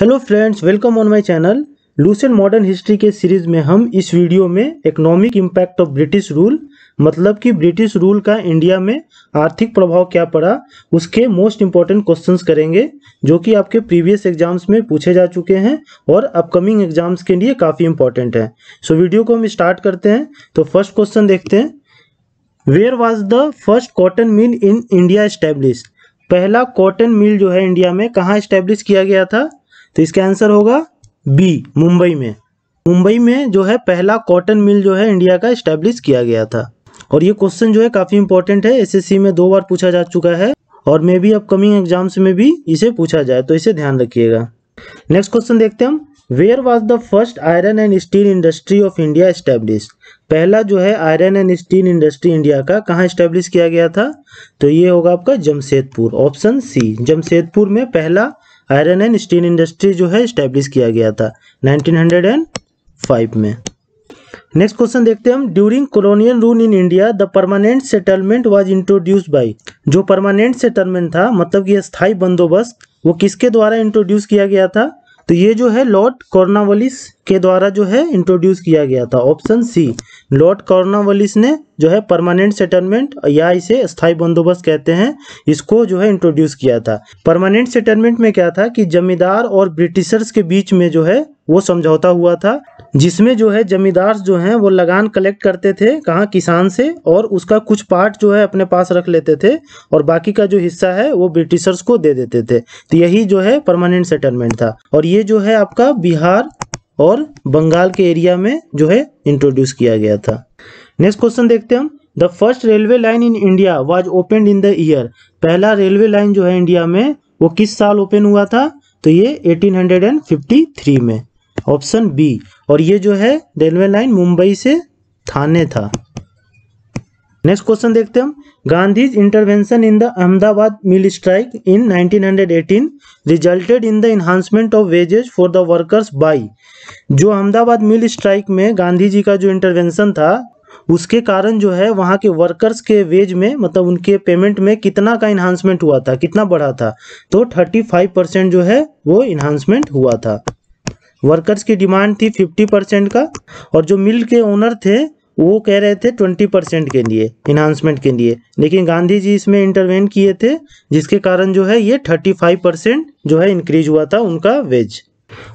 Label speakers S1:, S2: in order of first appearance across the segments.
S1: hello friends welcome on my channel Lucent modern history के series में हम इस वीडियो में economic impact of British rule मतलब कि ब्रिटिश रूल का इंडिया में आर्थिक प्रभाव क्या पड़ा उसके मोस्ट इम्पॉर्टेंट क्वेश्चंस करेंगे जो कि आपके प्रीवियस एग्जाम्स में पूछे जा चुके हैं और अपकमिंग एग्जाम्स के लिए काफ़ी इम्पॉर्टेंट है सो so, वीडियो को हम स्टार्ट करते हैं तो फर्स्ट क्वेश्चन देखते हैं where was the first cotton mill in India establish पहला कॉटन मिल जो है इंडिया में कहाँ इस्टेब्लिश किया गया था तो इसका आंसर होगा बी मुंबई में मुंबई में जो है पहला कॉटन मिल जो है इंडिया का इस्टेब्लिश किया गया था और ये क्वेश्चन जो है काफ़ी इंपॉर्टेंट है एसएससी में दो बार पूछा जा चुका है और मे बी अपकमिंग एग्जाम्स में भी इसे पूछा जाए तो इसे ध्यान रखिएगा नेक्स्ट क्वेश्चन देखते हैं हम where was the first iron and steel industry of India establish पहला जो है iron and steel industry India का कहाँ स्टैब्लिश किया गया था तो ये होगा आपका जमशेदपुर ऑप्शन सी जमशेदपुर में पहला आयरन एंड स्टील इंडस्ट्री जो है स्टैब्लिश किया गया था 1905 में नेक्स्ट क्वेश्चन देखते हैं हम during colonial rule in India the permanent settlement was introduce by जो परमानेंट सेटलमेंट था मतलब कि स्थायी बंदोबस्त वो किसके द्वारा इंट्रोड्यूस किया गया था तो ये जो है लॉर्ड कॉर्नावलिस के द्वारा जो है इंट्रोड्यूस किया गया था ऑप्शन सी लॉर्ड कॉर्नावलिस ने जो है परमानेंट सेटलमेंट या इसे स्थायी बंदोबस्त कहते हैं इसको जो है इंट्रोड्यूस किया था परमानेंट सेटलमेंट में क्या था कि जमींदार और ब्रिटिशर्स के बीच में जो है वो समझौता हुआ था जिसमें जो है जमींदार जो हैं वो लगान कलेक्ट करते थे कहाँ किसान से और उसका कुछ पार्ट जो है अपने पास रख लेते थे और बाकी का जो हिस्सा है वो ब्रिटिशर्स को दे देते थे तो यही जो है परमानेंट सेटलमेंट था और ये जो है आपका बिहार और बंगाल के एरिया में जो है इंट्रोड्यूस किया गया था नेक्स्ट क्वेश्चन देखते हैं हम the first railway line in India was open in the year पहला रेलवे लाइन जो है इंडिया में वो किस साल ओपन हुआ था तो ये 1853 में ऑप्शन बी और ये जो है रेलवे लाइन मुंबई से थाने था नेक्स्ट क्वेश्चन देखते हम Gandhi's intervention in the Ahmedabad mill strike in 1918 resulted in the enhancement of wages for the workers by जो अहमदाबाद मिल स्ट्राइक में गांधी जी का जो इंटरवेंशन था उसके कारण जो है वहाँ के वर्कर्स के वेज में मतलब उनके पेमेंट में कितना का इन्हांसमेंट हुआ था कितना बढ़ा था तो 35 परसेंट जो है वो इन्हांसमेंट हुआ था वर्कर्स की डिमांड थी फिफ्टी परसेंट का और जो मिल के ओनर थे वो कह रहे थे ट्वेंटी परसेंट के लिए इन्हांसमेंट के लिए लेकिन गांधी जी इसमें इंटरवेन किए थे जिसके कारण जो है ये थर्टी फाइव परसेंट जो है इंक्रीज हुआ था उनका वेज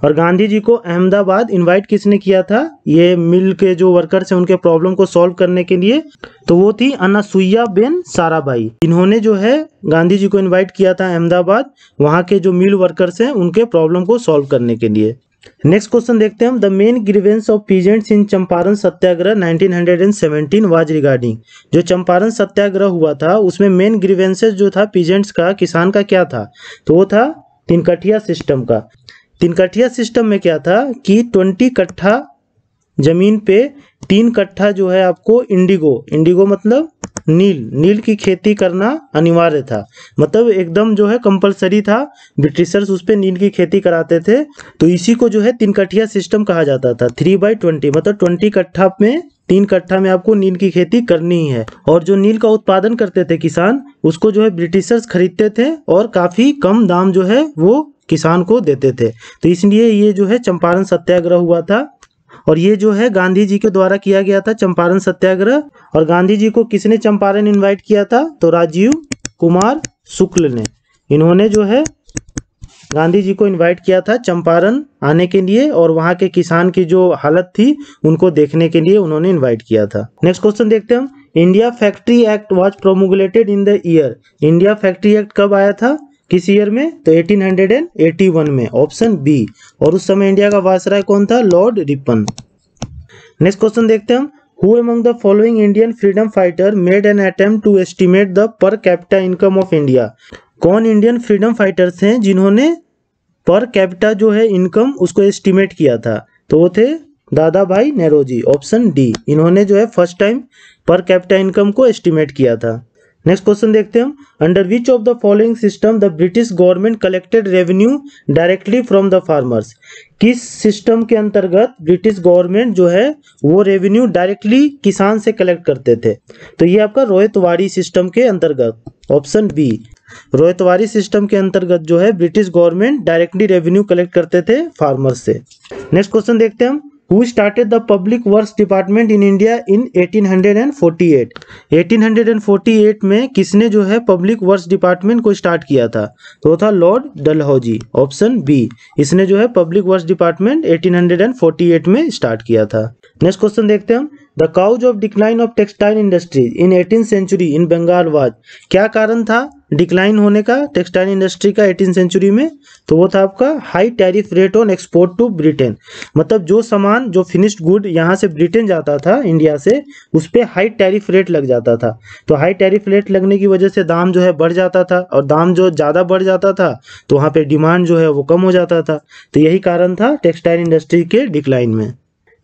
S1: और गांधी जी को अहमदाबाद इनवाइट किसने किया था ये मिल के जो वर्कर्स हैं उनके प्रॉब्लम को सॉल्व करने के लिए तो वो थी अनासुईया बेन साराबाई इन्होंने जो है गांधी जी को इनवाइट किया था अहमदाबाद वहाँ के जो मिल वर्कर्स हैं उनके प्रॉब्लम को सॉल्व करने के लिए नेक्स्ट क्वेश्चन देखते हैं हम the main grievance of peasants in Champaran Satyagraha 1917 was regarding जो चंपारण सत्याग्रह हुआ था उसमें मेन ग्रीवेंसेस जो था पीजेंट्स का किसान का क्या था तो वो था तिनकठिया सिस्टम का तिनकठिया सिस्टम में क्या था कि ट्वेंटी कट्ठा जमीन पे तीन कट्ठा जो है आपको इंडिगो इंडिगो मतलब नील नील की खेती करना अनिवार्य था मतलब एकदम जो है कंपलसरी था ब्रिटिशर्स उस पर नील की खेती कराते थे तो इसी को जो है तीन कठिया सिस्टम कहा जाता था थ्री बाई ट्वेंटी मतलब ट्वेंटी कट्ठा में तीन कट्ठा में आपको नील की खेती करनी ही है और जो नील का उत्पादन करते थे किसान उसको जो है ब्रिटिशर्स खरीदते थे और काफ़ी कम दाम जो है वो किसान को देते थे तो इसलिए ये जो है चंपारण सत्याग्रह हुआ था और ये जो है गांधी जी के द्वारा किया गया था चंपारण सत्याग्रह और गांधी जी को किसने चंपारण इनवाइट किया था तो राजीव कुमार शुक्ल ने इन्होंने जो है गांधी जी को इनवाइट किया था चंपारण आने के लिए और वहां के किसान की जो हालत थी उनको देखने के लिए उन्होंने इनवाइट किया था नेक्स्ट क्वेश्चन देखते हैं हम India factory act was promulgated in the year India factory act कब आया था किस ईयर में तो 1881 में ऑप्शन बी और उस समय इंडिया का वायसराय कौन था लॉर्ड रिपन नेक्स्ट क्वेश्चन देखते हैं हम who among the following Indian freedom fighter made an attempt to estimate the per capita income of India कौन इंडियन फ्रीडम फाइटर्स हैं जिन्होंने पर कैपिटा जो है इनकम उसको एस्टिमेट किया था तो वो थे दादा भाई नेहरू जी ऑप्शन डी इन्होंने जो है first time per capita income को एस्टिमेट किया था नेक्स्ट क्वेश्चन देखते हैं हम under which of the following system the British government collected revenue directly from the farmers किस सिस्टम के अंतर्गत ब्रिटिश गवर्नमेंट जो है वो रेवेन्यू डायरेक्टली किसान से कलेक्ट करते थे तो ये आपका रोहितवाड़ी सिस्टम के अंतर्गत ऑप्शन बी रोहितवाड़ी सिस्टम के अंतर्गत जो है British government directly revenue collect करते थे फार्मर्स से नेक्स्ट क्वेश्चन देखते हैं हम who started the public works department in India in 1848 1848 में किसने जो है public works department को start किया था तो था lord dalhousie option b इसने जो है public works department 1848 में start किया था next question देखते हैं हम the cause of decline of textile industries in eighteen century in Bengal was क्या कारण था डिक्लाइन होने का टेक्सटाइल इंडस्ट्री का एटीन सेंचुरी में तो वो था आपका high tariff rate on export to Britain मतलब जो सामान जो फिनिश्ड गुड यहाँ से ब्रिटेन जाता था इंडिया से उस पर हाई टैरिफ रेट लग जाता था तो हाई टैरिफ रेट लगने की वजह से दाम जो है बढ़ जाता था और दाम जो ज़्यादा बढ़ जाता था तो वहाँ पर डिमांड जो है वो कम हो जाता था तो यही कारण था टेक्सटाइल इंडस्ट्री के डिक्लाइन में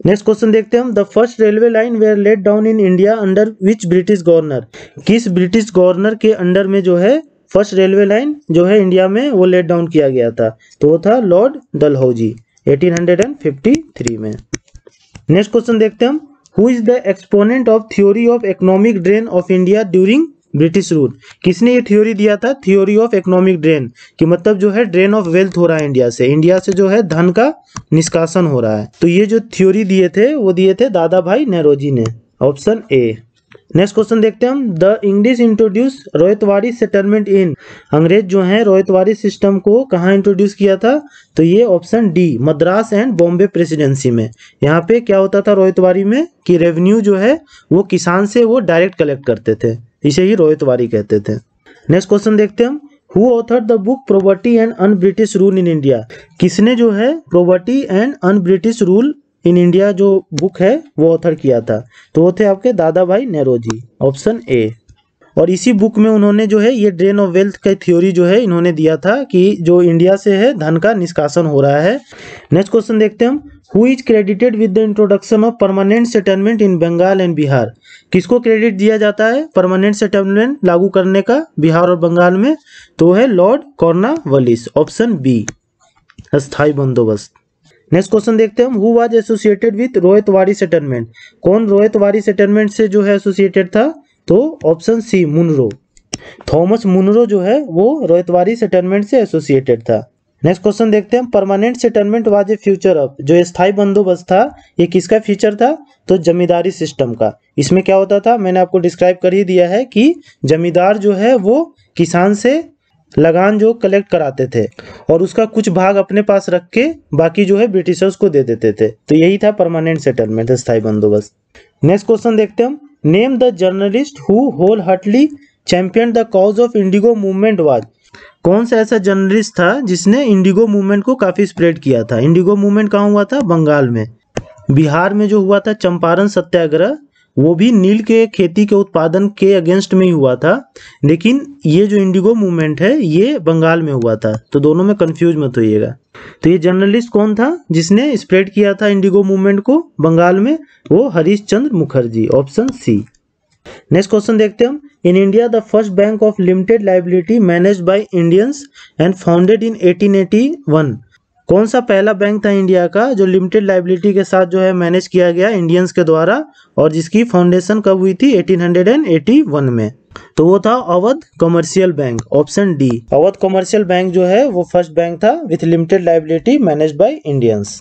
S1: नेक्स्ट क्वेश्चन देखते हैं हम the first railway line were laid down in India under which British governor किस ब्रिटिश गवर्नर के अंडर में जो है फर्स्ट रेलवे लाइन जो है इंडिया में वो लेट डाउन किया गया था तो वो था लॉर्ड डलहौजी 1853 में नेक्स्ट क्वेश्चन देखते हैं हम who is the exponent of theory of economic drain of India during British rule किसने ये थ्योरी दिया था थ्योरी ऑफ इकोनॉमिक ड्रेन कि मतलब जो है ड्रेन ऑफ वेल्थ हो रहा है इंडिया से इंडिया से जो है धन का निष्कासन हो रहा है तो ये जो थ्योरी दिए थे वो दिए थे दादा भाई नेहरोजी ने ऑप्शन ए नेक्स्ट क्वेश्चन देखते हैं हम the English introduce ryotwari settlement in अंग्रेज जो है रोहितवाड़ी सिस्टम को कहाँ इंट्रोड्यूस किया था तो ये option D Madras and Bombay presidency में यहाँ पे क्या होता था रोहितवाड़ी में कि रेवेन्यू जो है वो किसान से वो डायरेक्ट कलेक्ट करते थे इसे ही रोहित वारी कहते थे नेक्स्ट क्वेश्चन देखते हैं हम who author the book poverty and un British rule in India किसने जो है poverty and un British rule in India जो बुक है वो ऑथर किया था तो वो थे आपके दादा भाई नेहरू जी ऑप्शन ए और इसी बुक में उन्होंने जो है ये ड्रेन ऑफ वेल्थ का थ्योरी जो है इन्होंने दिया था कि जो इंडिया से है धन का निष्कासन हो रहा है नेक्स्ट क्वेश्चन देखते हैं हम who is credited with the introduction of permanent settlement in Bengal and Bihar किसको क्रेडिट दिया जाता है परमानेंट सेटलमेंट लागू करने का बिहार और बंगाल में तो है Lord Cornwallis option B अस्थायी बंदोबस्त नेक्स्ट क्वेश्चन देखते हैं हम हु वाज एसोसिएटेड विथ वारी सेटलमेंट कौन वारी सेटलमेंट से जो है एसोसिएटेड था तो option C Munro Thomas Munro जो है वो रोहितवारी सेटलमेंट से एसोसिएटेड था नेक्स्ट क्वेश्चन देखते हैं permanent settlement was a future of जो स्थायी बंदोबस्त था ये किसका फ्यूचर था तो जमींदारी सिस्टम का इसमें क्या होता था मैंने आपको डिस्क्राइब कर ही दिया है कि जमींदार जो है वो किसान से लगान जो कलेक्ट कराते थे और उसका कुछ भाग अपने पास रख के बाकी जो है ब्रिटिशर्स को दे देते थे तो यही था परमानेंट सेटलमेंट स्थायी बंदोबस्त नेक्स्ट क्वेश्चन देखते हैं name the journalist who wholeheartedly champion the cause of indigo movement was कौन सा ऐसा जर्नलिस्ट था जिसने इंडिगो मूवमेंट को काफ़ी स्प्रेड किया था इंडिगो मूवमेंट कहाँ हुआ था बंगाल में बिहार में जो हुआ था चंपारण सत्याग्रह वो भी नील के खेती के उत्पादन के अगेंस्ट में ही हुआ था लेकिन ये जो इंडिगो मूवमेंट है ये बंगाल में हुआ था तो दोनों में कंफ्यूज मत होइएगा तो ये जर्नलिस्ट कौन था जिसने स्प्रेड किया था इंडिगो मूवमेंट को बंगाल में वो Harish Chandra Mukherjee option C next question देखते हम in India the first bank of limited liability manage by Indians and founded in eighteen कौन सा पहला बैंक था इंडिया का जो लिमिटेड लाइबिलिटी के साथ जो है मैनेज किया गया इंडियंस के द्वारा और जिसकी फाउंडेशन कब हुई थी 1881 में तो वो था Awadh commercial bank option D Awadh commercial bank जो है वो फर्स्ट बैंक था with limited liability manage by Indians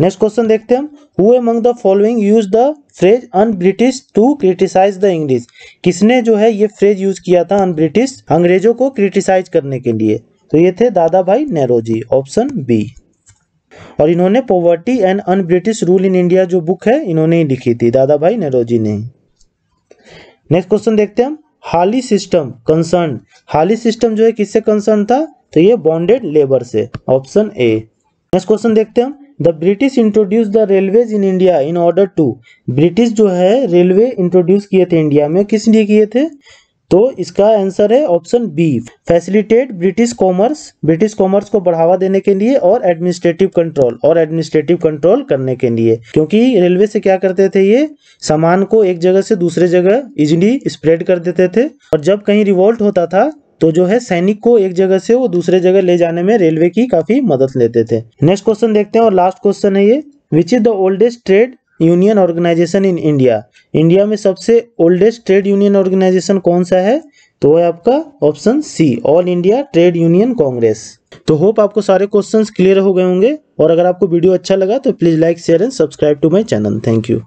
S1: next question देखते हैं who among the following use the phrase un British to criticise the English किसने जो है ये फ्रेज यूज किया था अन ब्रिटिश अंग्रेजों को क्रिटिसाइज करने के लिए तो ये थे दादा भाई नेहरू जी ऑप्शन बी और इन्होंने poverty and un British rule in India जो बुक है इन्होंने ही लिखी थी दादा भाई नेहरोजी ने नेक्स्ट क्वेश्चन देखते हैं हम हाली सिस्टम कंसर्न हाली सिस्टम जो है किससे कंसर्न था तो ये बॉन्डेड लेबर से ऑप्शन ए नेक्स्ट क्वेश्चन देखते हैं हम the British introduce the railway in India in order to British जो है रेलवे इंट्रोड्यूस किए थे इंडिया में किस लिए किए थे तो इसका आंसर है option B facilitate British commerce British commerce को बढ़ावा देने के लिए और एडमिनिस्ट्रेटिव कंट्रोल और एडमिनिस्ट्रेटिव कंट्रोल करने के लिए क्योंकि रेलवे से क्या करते थे ये सामान को एक जगह से दूसरे जगह इजिली स्प्रेड कर देते थे और जब कहीं रिवोल्ट होता था तो जो है सैनिक को एक जगह से वो दूसरे जगह ले जाने में रेलवे की काफी मदद लेते थे नेक्स्ट क्वेश्चन देखते हैं और लास्ट क्वेश्चन है ये which is the oldest trade union organisation in India India में सबसे ओल्डेस्ट ट्रेड यूनियन ऑर्गेनाइजेशन कौन सा है तो है आपका option C all India trade union congress तो होप आपको सारे क्वेश्चंस क्लियर हो गए होंगे और अगर आपको वीडियो अच्छा लगा तो please like share and subscribe to my channel thank you